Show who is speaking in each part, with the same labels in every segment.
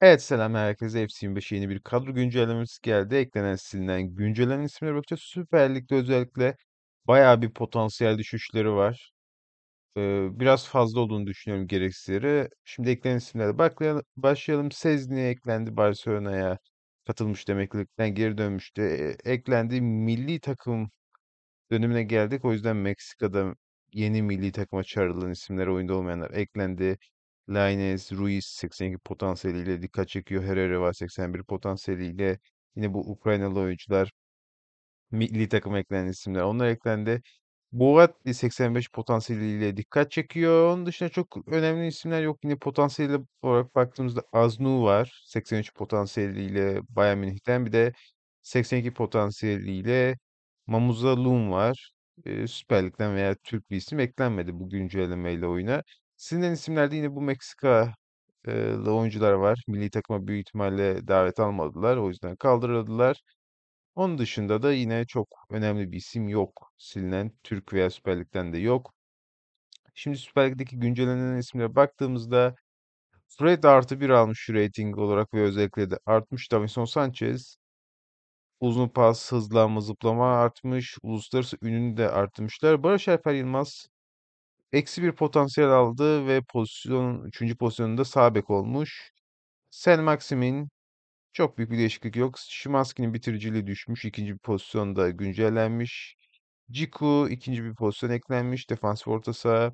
Speaker 1: Evet selam herkese. Hepsi 25 yeni bir kadro güncellemesi geldi. Eklenen silinen güncellenen isimlere bakacağız. Süper Lig'de özellikle baya bir potansiyel düşüşleri var. Ee, biraz fazla olduğunu düşünüyorum gereksizleri. Şimdi eklenen isimlere baklayalım, başlayalım. Sezni eklendi Barcelona'ya. Katılmış demeklikten geri dönmüştü. E, eklendi milli takım dönemine geldik. O yüzden Meksika'da yeni milli takıma çağrılan isimlere oyunda olmayanlar eklendi. Lines Ruiz 82 potansiyeliyle dikkat çekiyor. Herrera var 81 potansiyeliyle. Yine bu Ukraynalı oyuncular milli takım eklenen isimler. Onlar eklendi. Boat 85 potansiyeliyle dikkat çekiyor. Onun dışında çok önemli isimler yok. Yine potansiyeli olarak baktığımızda Aznu var. 83 potansiyeliyle Bayern Münih'ten. Bir de 82 potansiyeliyle Mamuza Lum var. Ee, Süper Lig'den veya Türk bir isim eklenmedi bu güncellemeyle oyuna. Silinen isimlerde yine bu Meksikalı oyuncular var. Milli takıma büyük ihtimalle davet almadılar. O yüzden kaldırıldılar. Onun dışında da yine çok önemli bir isim yok. Silinen Türk veya Süper Lig'den de yok. Şimdi Süper Lig'deki güncellenen isimlere baktığımızda Fred artı bir almış şu rating olarak ve özellikle de artmış. Davinson Sanchez uzun pas, hızlanma, zıplama artmış. Uluslararası ününü de artmışlar. Barış Alper Yılmaz Eksi bir potansiyel aldı ve pozisyon, üçüncü pozisyonunda sağ bek olmuş. Sen Maxim'in çok büyük bir değişiklik yok. Şimanski'nin bitiriciliği düşmüş. ikinci bir pozisyonda güncellenmiş. Ciku ikinci bir pozisyon eklenmiş. Defans orta saha.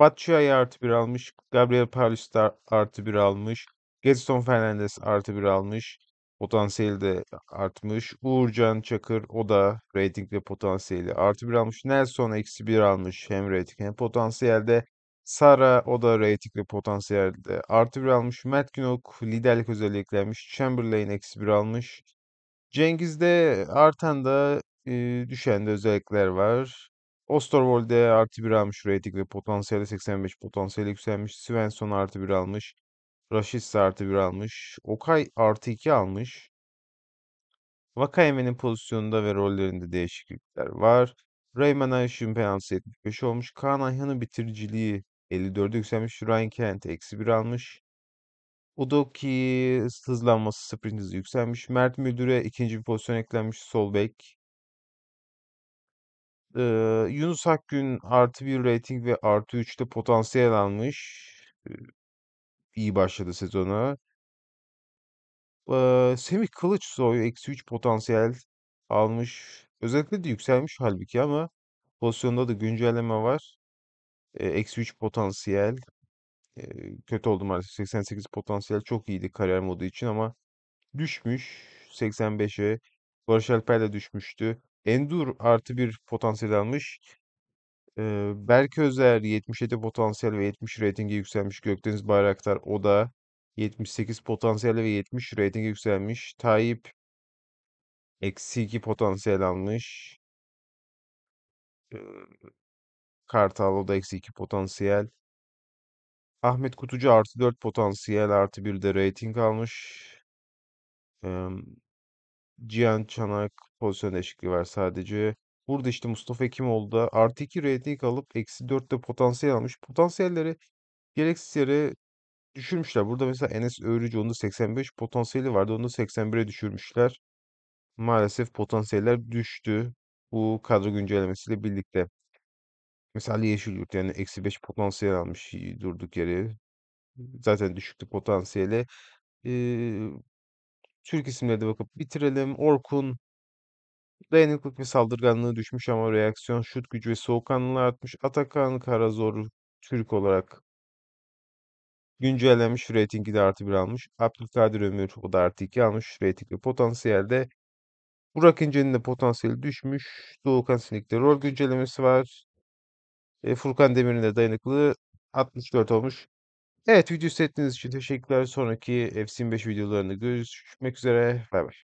Speaker 1: Batshuayi artı bir almış. Gabriel Paris artı bir almış. Gedson Fernandez artı bir almış. Potansiyeli de artmış. Uğurcan Çakır o da rating ve potansiyeli artı bir almış. Nelson eksi bir almış hem rating hem potansiyelde. Sara o da rating ve potansiyelde artı bir almış. Matt Günok liderlik özelliklenmiş. Chamberlain eksi bir almış. Cengiz'de artan da e, düşen de özellikler var. Osterwold'e artı bir almış rating ve potansiyeli 85 potansiyeli yükselmiş. Svensson artı bir almış. Rashica artı 1 almış. Okay artı 2 almış. Vakayeme'nin pozisyonunda ve rollerinde değişiklikler var. Rayman Ayşun penaltısı 75 olmuş. Kaan Ayhan'ın bitiriciliği 54'e yükselmiş. Ryan Kent eksi 1 almış. Udoki hızlanması sprint hızı yükselmiş. Mert Müdür'e ikinci bir pozisyon eklenmiş. Sol bek. Ee, Yunus Akgün artı bir rating ve artı 3'te potansiyel almış iyi başladı sezona. Eee, Semih Kılıçsoy -3 potansiyel almış. Özellikle de yükselmiş hâlbuki ama pozisyonda da güncelleme var. Eee, -3 potansiyel, kötü oldu maalesef. 88 potansiyel çok iyiydi kariyer modu için ama düşmüş 85'e. Barış Alper de düşmüştü. Endur artı bir potansiyel almış. Ee, Berk Özer 77 potansiyel ve 70 reytinge yükselmiş. Gökdeniz Bayraktar o da 78 potansiyel ve 70 reytinge yükselmiş. Tayyip eksi 2 potansiyel almış. Ee, Kartal o da eksi 2 potansiyel. Ahmet Kutucu artı 4 potansiyel artı 1 de rating almış. Ee, Cihan Çanak pozisyon değişikliği var sadece. Burada işte Mustafa Ekimoğlu da artı 2 rating alıp eksi 4 de potansiyel almış. Potansiyelleri gereksiz yere düşürmüşler. Burada mesela Enes Öğrücü onda 85 potansiyeli vardı. Onu 81'e düşürmüşler. Maalesef potansiyeller düştü. Bu kadro güncellemesiyle birlikte. Mesela yeşil yurt yani eksi 5 potansiyel almış durduk yere. Zaten düşüktü potansiyeli. Ee, Türk isimleri de bakıp bitirelim. Orkun Dayanıklık ve saldırganlığı düşmüş ama reaksiyon, şut gücü ve soğukkanlılığı artmış. Atakan Karazor Türk olarak güncellenmiş ratingi de artı 1 almış. Abdülkadir Ömür o da artı 2 almış ve potansiyelde. Burak İnce'nin de potansiyeli düşmüş. Doğukan Sinik'te rol güncellemesi var. E, Furkan Demir'in de dayanıklılığı 64 olmuş. Evet video seyrettiğiniz için teşekkürler. Sonraki F5 videolarında görüşmek üzere. Bay bay.